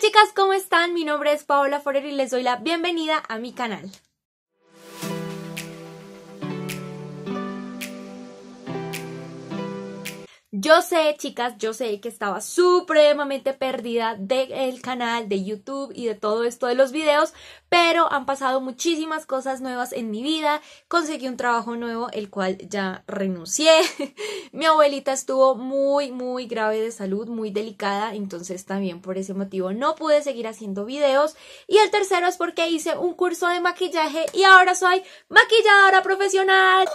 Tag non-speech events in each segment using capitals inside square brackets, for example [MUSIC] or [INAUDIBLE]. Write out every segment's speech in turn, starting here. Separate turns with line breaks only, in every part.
chicas, ¿cómo están? Mi nombre es Paola Forer y les doy la bienvenida a mi canal. Yo sé, chicas, yo sé que estaba supremamente perdida del canal, de YouTube y de todo esto de los videos, pero han pasado muchísimas cosas nuevas en mi vida. Conseguí un trabajo nuevo, el cual ya renuncié. [LAUGHS] mi abuelita estuvo muy, muy grave de salud, muy delicada, entonces también por ese motivo no pude seguir haciendo videos. Y el tercero es porque hice un curso de maquillaje y ahora soy maquilladora profesional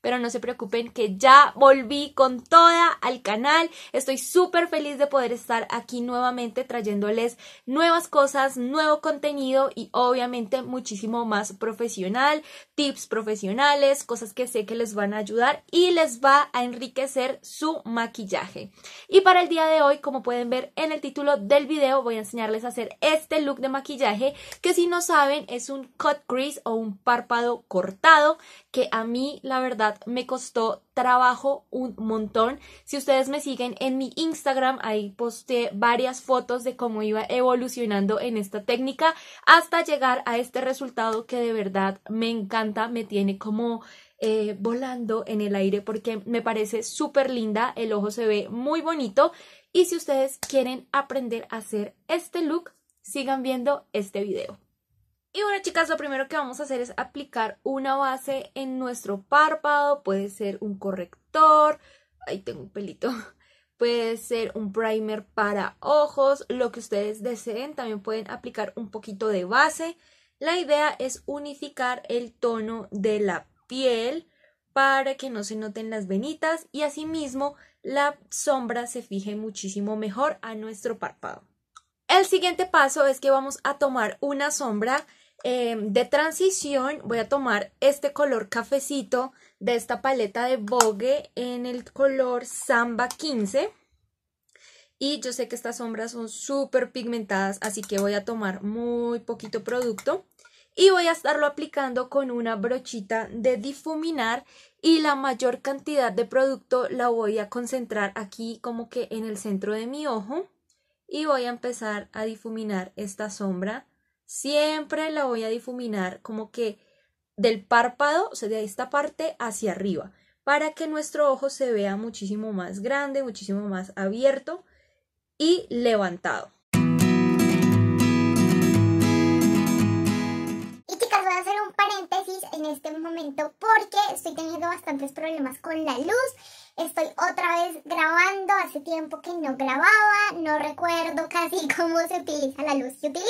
pero no se preocupen que ya volví con toda al canal. Estoy súper feliz de poder estar aquí nuevamente trayéndoles nuevas cosas, nuevo contenido y obviamente muchísimo más profesional, tips profesionales, cosas que sé que les van a ayudar y les va a enriquecer su maquillaje. Y para el día de hoy, como pueden ver en el título del video, voy a enseñarles a hacer este look de maquillaje que si no saben es un cut crease o un párpado cortado que a mí la verdad me costó trabajo un montón. Si ustedes me siguen en mi Instagram, ahí posté varias fotos de cómo iba evolucionando en esta técnica hasta llegar a este resultado que de verdad me encanta, me tiene como eh, volando en el aire porque me parece súper linda, el ojo se ve muy bonito y si ustedes quieren aprender a hacer este look, sigan viendo este video. Y bueno chicas, lo primero que vamos a hacer es aplicar una base en nuestro párpado, puede ser un corrector, ahí tengo un pelito, [LAUGHS] puede ser un primer para ojos, lo que ustedes deseen, también pueden aplicar un poquito de base. La idea es unificar el tono de la piel para que no se noten las venitas y asimismo la sombra se fije muchísimo mejor a nuestro párpado. El siguiente paso es que vamos a tomar una sombra Em, de transición voy a tomar este color cafecito de esta paleta de Vogue en el color Samba 15. Y yo sé que estas sombras son súper pigmentadas, así que voy a tomar muy poquito producto. Y voy a estarlo aplicando con una brochita de difuminar y la mayor cantidad de producto la voy a concentrar aquí como que en el centro de mi ojo. Y voy a empezar a difuminar esta sombra Siempre la voy a difuminar como que del párpado, o sea, de esta parte hacia arriba, para que nuestro ojo se vea muchísimo más grande, muchísimo más abierto y levantado. Y chicas, a hacer un paréntesis voy en este momento porque estoy teniendo bastantes problemas con la luz. Estoy otra vez grabando, hace tiempo que no grababa, no recuerdo [LAUGHS] casi cómo se utiliza la luz que utilizo.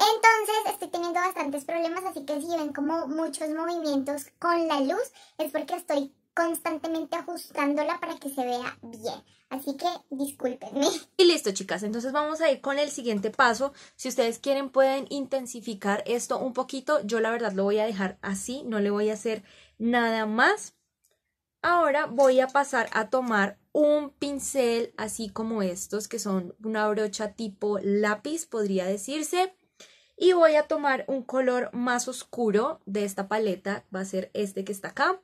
Entonces estoy teniendo bastantes problemas, así que si ven como muchos movimientos con la luz, es porque estoy constantemente ajustándola para que se vea bien. Así que discúlpenme. Y listo, chicas. Entonces vamos a ir con el siguiente paso. Si ustedes quieren, pueden intensificar esto un poquito. Yo la verdad lo voy a dejar así, no le voy a hacer nada más. Ahora voy a pasar a tomar un pincel así como estos, que son una brocha tipo lápiz, podría decirse y voy a tomar un color más oscuro de esta paleta, va a ser este que está acá.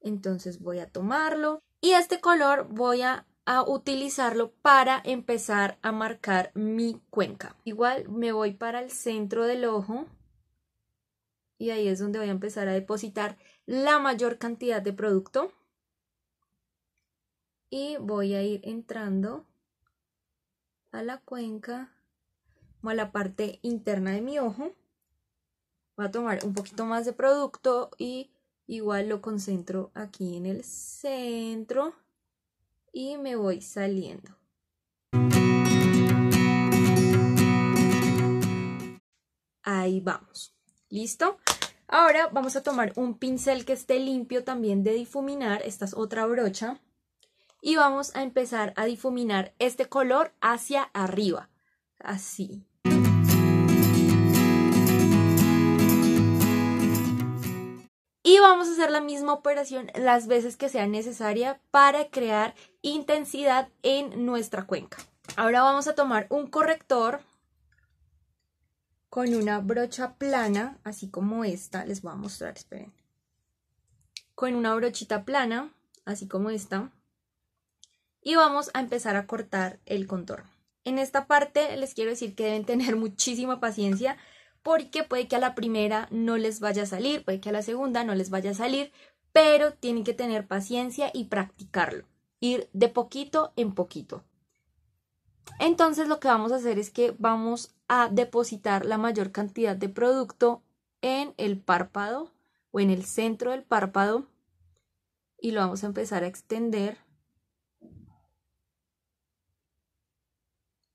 Entonces voy a tomarlo y este color voy a, utilizarlo para empezar a marcar mi cuenca. Igual me voy para el centro del ojo y ahí es donde voy a empezar a depositar la mayor cantidad de producto. Y voy a ir entrando a la cuenca como a la parte interna de mi ojo. Voy a tomar un poquito más de producto y igual lo concentro aquí en el centro y me voy saliendo. Ahí vamos. ¿Listo? Ahora vamos a tomar un pincel que esté limpio también de difuminar. Esta es otra brocha. Y vamos a empezar a difuminar este color hacia arriba. Así. y vamos a hacer la misma operación las veces que sea necesaria para crear intensidad en nuestra cuenca. Ahora vamos a tomar un corrector con una brocha plana, así como esta, les voy a mostrar, esperen. Con una brochita plana, así como esta. Y vamos a empezar a cortar el contorno. En esta parte les quiero decir que deben tener [LAUGHS] muchísima paciencia porque puede que a la primera no les vaya a salir, puede que a la segunda no les vaya a salir, pero tienen que tener paciencia y practicarlo, ir de poquito en poquito. Entonces lo que vamos a hacer es que vamos a depositar la mayor cantidad de producto en el párpado o en el centro del párpado y lo vamos a empezar a extender.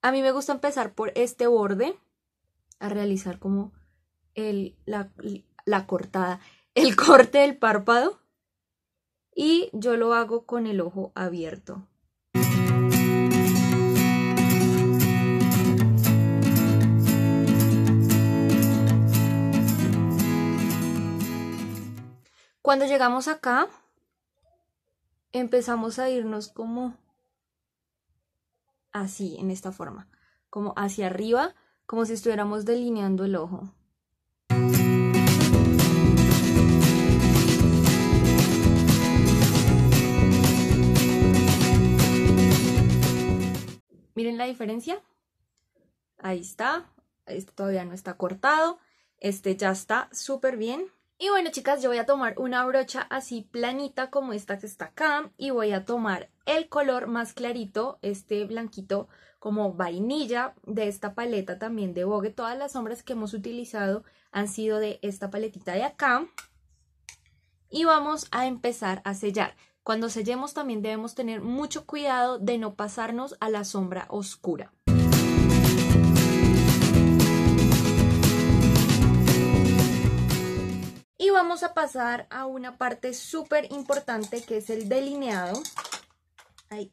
A mí me gusta empezar por este borde a realizar como el, la, la cortada, [LAUGHS] el corte del párpado y yo lo hago con el ojo abierto. Cuando llegamos acá, empezamos a irnos como así, en esta forma, como hacia arriba, como si estuviéramos delineando el ojo. Miren la diferencia. Ahí está. Este todavía no está cortado. Este ya está súper bien. Y bueno, chicas, yo voy a tomar una brocha así planita como esta que está acá y voy a tomar el color más clarito, este blanquito, como vainilla de esta paleta también de Vogue. Todas las sombras que hemos utilizado han sido de esta paletita de acá. Y vamos a empezar a sellar. Cuando sellemos también debemos tener mucho cuidado de no pasarnos a la sombra oscura. Y vamos a pasar a una parte súper importante que es el delineado. Ahí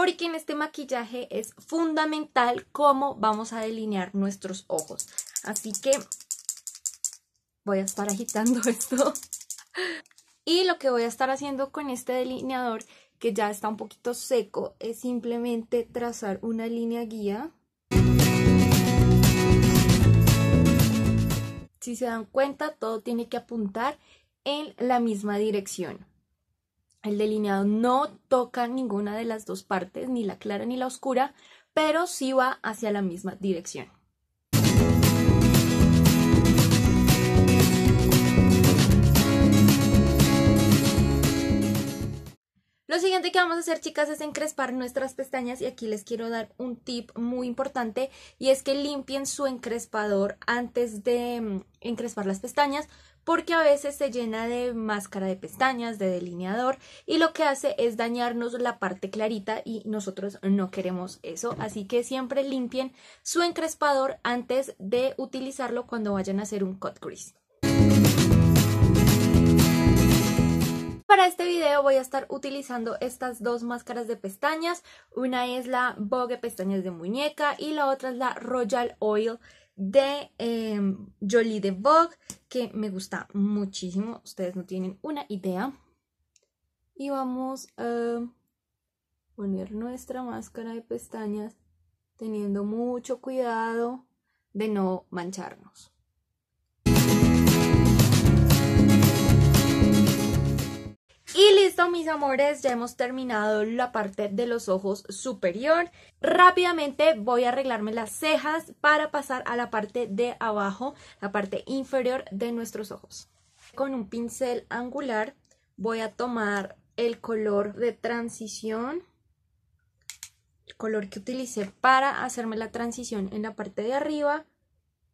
porque en este maquillaje es fundamental cómo vamos a delinear nuestros ojos. Así que voy a estar agitando [LAUGHS] esto. Y lo que voy a estar haciendo con este delineador, que ya está un poquito seco, es simplemente trazar una línea guía. Si se dan cuenta, todo tiene que apuntar en la misma dirección. El delineado no toca ninguna de las dos partes, ni la clara ni la oscura, pero sí va hacia la misma dirección. Lo siguiente que vamos a hacer, chicas, es encrespar nuestras pestañas y aquí les quiero dar un tip muy importante y es que limpien su encrespador antes de mm, encrespar las pestañas porque a veces se llena de máscara de pestañas, de delineador y lo que hace es dañarnos la parte clarita y nosotros no queremos eso, así que siempre limpien su encrespador antes de utilizarlo cuando vayan a hacer un cut crease. Para este video voy a estar utilizando estas dos máscaras de pestañas. Una es la Vogue Pestañas de Muñeca y la otra es la Royal Oil de jolly em, Jolie de Vogue, que me gusta muchísimo. Ustedes no tienen una idea. Y vamos a poner nuestra máscara de pestañas teniendo mucho cuidado de no mancharnos. Y listo, mis amores, ya hemos terminado la parte de los ojos superior. Rápidamente voy a arreglarme las cejas para pasar a la parte de abajo, la parte inferior de nuestros ojos. Con un pincel angular voy a tomar el color de transición, el color que utilicé para hacerme la transición en la parte de arriba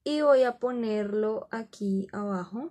y voy a ponerlo aquí abajo.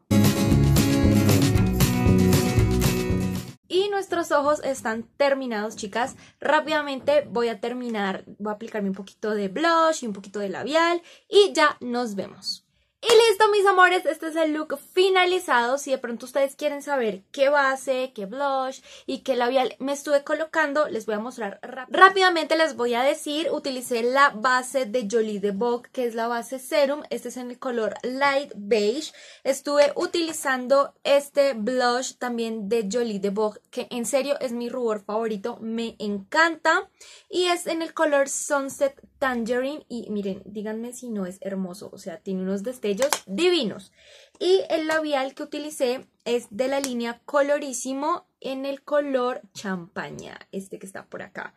Y nuestros ojos están terminados, chicas. Rápidamente voy a terminar, voy a aplicarme un poquito de blush y un poquito de labial y ya nos vemos. Y listo, mis amores, este es el look finalizado. Si de pronto ustedes quieren saber qué base, qué blush y qué labial me estuve colocando, les voy a mostrar rápidamente. Les voy a decir, utilicé la base de Jolie de Vogue, que es la base Serum. Este es en el color Light Beige. Estuve utilizando este blush también de Jolie de Vogue, que en serio es mi rubor favorito, me encanta. Y es en el color Sunset Tangerine. Y miren, díganme si no es hermoso, o sea, tiene unos destellos divinos. Y el labial que utilicé es de la línea Colorísimo en el color champaña, este que está por acá.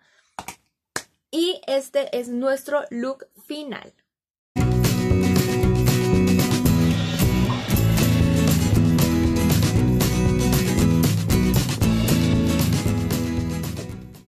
Y este es nuestro look final.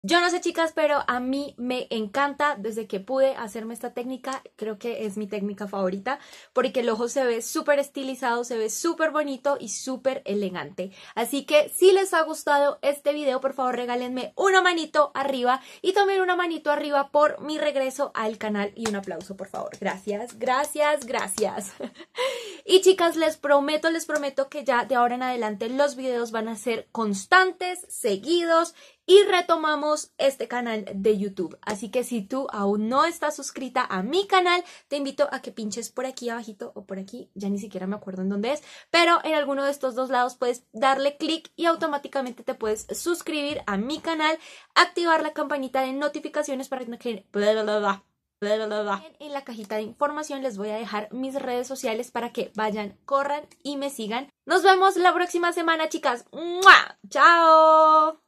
Yo no sé chicas, pero a mí me encanta desde que pude hacerme esta técnica, creo que es mi técnica favorita, porque el ojo se ve súper estilizado, se ve súper bonito y súper elegante. Así que si les ha gustado este video, por favor regálenme una manito arriba y también una manito arriba por mi regreso al canal y un aplauso, por favor. Gracias, gracias, gracias. [LAUGHS] y chicas, les prometo, les prometo que ya de ahora en adelante los videos van a ser constantes, seguidos y retomamos este canal de YouTube. Así que si tú aún no estás suscrita a mi canal, te invito a que pinches por aquí abajito o por aquí, ya ni siquiera me acuerdo en dónde es, pero en alguno de estos dos lados puedes darle clic y automáticamente te puedes suscribir a mi canal, activar la campanita de notificaciones para que... no queden... en la cajita de información les voy a dejar mis redes sociales para que vayan, corran y me sigan. Nos vemos la próxima semana, chicas. ¡Chao!